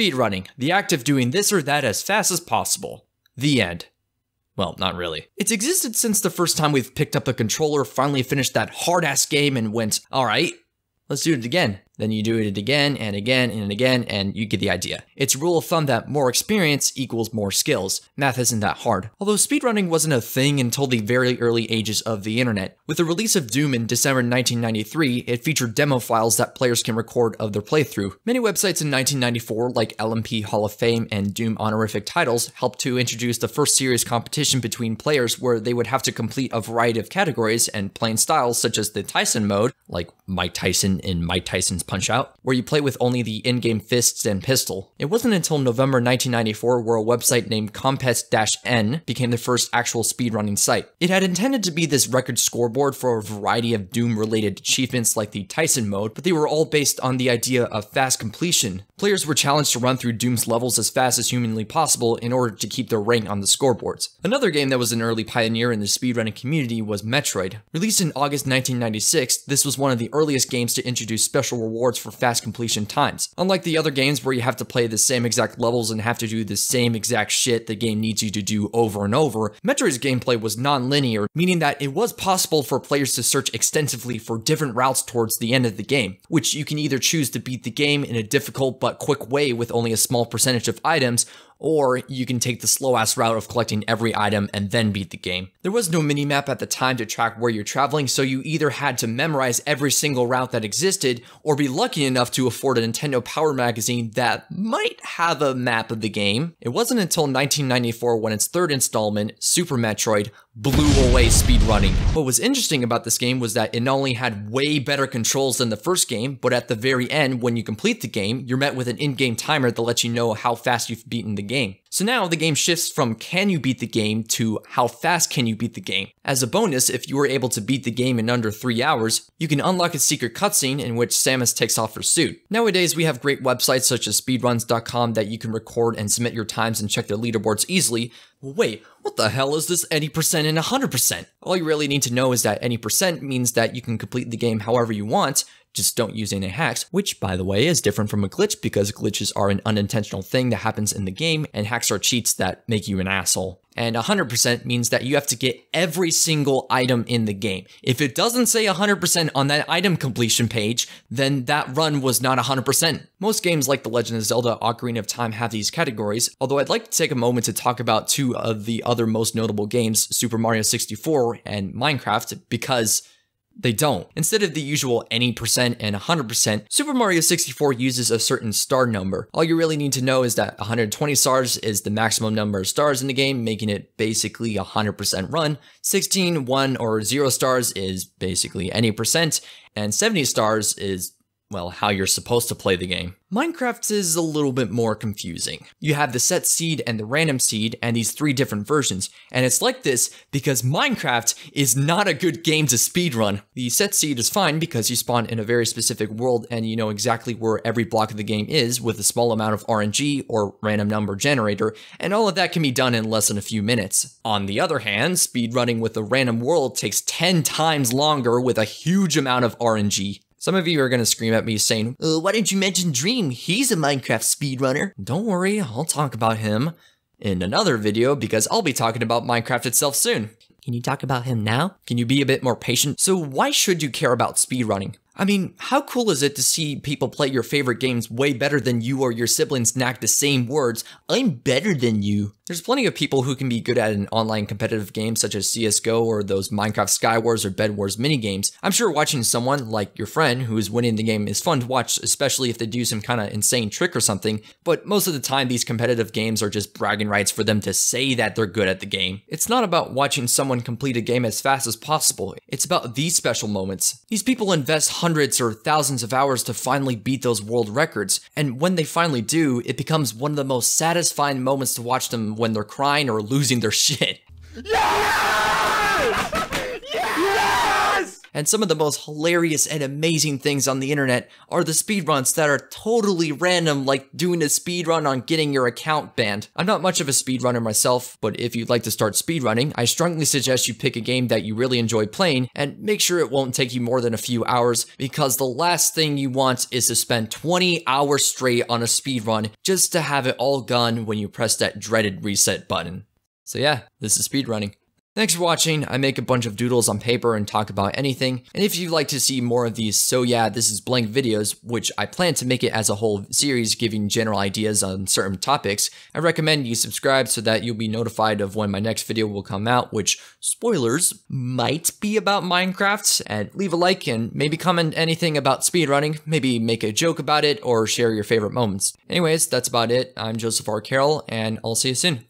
Speedrunning, the act of doing this or that as fast as possible. The end. Well, not really. It's existed since the first time we've picked up the controller, finally finished that hard ass game, and went, alright, let's do it again. Then you do it again and again and again, and you get the idea. It's rule of thumb that more experience equals more skills. Math isn't that hard. Although speedrunning wasn't a thing until the very early ages of the internet. With the release of Doom in December 1993, it featured demo files that players can record of their playthrough. Many websites in 1994, like LMP Hall of Fame and Doom honorific titles, helped to introduce the first serious competition between players where they would have to complete a variety of categories and playing styles such as the Tyson mode, like Mike Tyson in Mike Tyson's Punch Out, where you play with only the in game fists and pistol. It wasn't until November 1994 where a website named Compest N became the first actual speedrunning site. It had intended to be this record scoreboard for a variety of Doom related achievements like the Tyson mode, but they were all based on the idea of fast completion. Players were challenged to run through Doom's levels as fast as humanly possible in order to keep their rank on the scoreboards. Another game that was an early pioneer in the speedrunning community was Metroid. Released in August 1996, this was one of the earliest games to introduce special rewards rewards for fast completion times. Unlike the other games where you have to play the same exact levels and have to do the same exact shit the game needs you to do over and over, Metroid's gameplay was non-linear, meaning that it was possible for players to search extensively for different routes towards the end of the game, which you can either choose to beat the game in a difficult but quick way with only a small percentage of items, or you can take the slow ass route of collecting every item and then beat the game. There was no minimap at the time to track where you're traveling, so you either had to memorize every single route that existed, or be lucky enough to afford a Nintendo Power magazine that might have a map of the game. It wasn't until 1994 when its third installment, Super Metroid, blew away speedrunning. What was interesting about this game was that it not only had way better controls than the first game, but at the very end, when you complete the game, you're met with an in-game timer that lets you know how fast you've beaten the game. So now the game shifts from can you beat the game to how fast can you beat the game. As a bonus, if you are able to beat the game in under 3 hours, you can unlock a secret cutscene in which Samus takes off her suit. Nowadays, we have great websites such as speedruns.com that you can record and submit your times and check their leaderboards easily. Wait, what the hell is this 80% and 100%? All you really need to know is that any percent means that you can complete the game however you want, just don't use any hacks, which by the way is different from a glitch because glitches are an unintentional thing that happens in the game and hacks are cheats that make you an asshole. And 100% means that you have to get every single item in the game. If it doesn't say 100% on that item completion page, then that run was not 100%. Most games like The Legend of Zelda Ocarina of Time have these categories, although I'd like to take a moment to talk about two of the other most notable games, Super Mario 64 and Minecraft, because they don't. Instead of the usual any percent and 100%, Super Mario 64 uses a certain star number. All you really need to know is that 120 stars is the maximum number of stars in the game, making it basically 100% run. 16, 1, or 0 stars is basically any percent, and 70 stars is well, how you're supposed to play the game. Minecraft is a little bit more confusing. You have the set seed and the random seed and these three different versions, and it's like this because Minecraft is not a good game to speedrun. The set seed is fine because you spawn in a very specific world and you know exactly where every block of the game is with a small amount of RNG or random number generator, and all of that can be done in less than a few minutes. On the other hand, speedrunning with a random world takes 10 times longer with a huge amount of RNG some of you are going to scream at me saying, uh, why didn't you mention Dream? He's a Minecraft speedrunner. Don't worry, I'll talk about him in another video because I'll be talking about Minecraft itself soon. Can you talk about him now? Can you be a bit more patient? So why should you care about speedrunning? I mean, how cool is it to see people play your favorite games way better than you or your siblings knack the same words, I'm better than you? There's plenty of people who can be good at an online competitive game such as CSGO or those Minecraft Skywars or Bed Wars minigames. I'm sure watching someone, like your friend, who is winning the game is fun to watch, especially if they do some kind of insane trick or something, but most of the time these competitive games are just bragging rights for them to say that they're good at the game. It's not about watching someone complete a game as fast as possible, it's about these special moments. These people invest hundreds hundreds or thousands of hours to finally beat those world records, and when they finally do, it becomes one of the most satisfying moments to watch them when they're crying or losing their shit. Yeah! and some of the most hilarious and amazing things on the internet are the speedruns that are totally random, like doing a speedrun on getting your account banned. I'm not much of a speedrunner myself, but if you'd like to start speedrunning, I strongly suggest you pick a game that you really enjoy playing and make sure it won't take you more than a few hours because the last thing you want is to spend 20 hours straight on a speedrun just to have it all gone when you press that dreaded reset button. So yeah, this is speedrunning. Thanks for watching. I make a bunch of doodles on paper and talk about anything. And if you'd like to see more of these So Yeah, This Is Blank videos, which I plan to make it as a whole series giving general ideas on certain topics, I recommend you subscribe so that you'll be notified of when my next video will come out, which, spoilers, might be about Minecraft. And leave a like and maybe comment anything about speedrunning, maybe make a joke about it, or share your favorite moments. Anyways, that's about it. I'm Joseph R. Carroll, and I'll see you soon.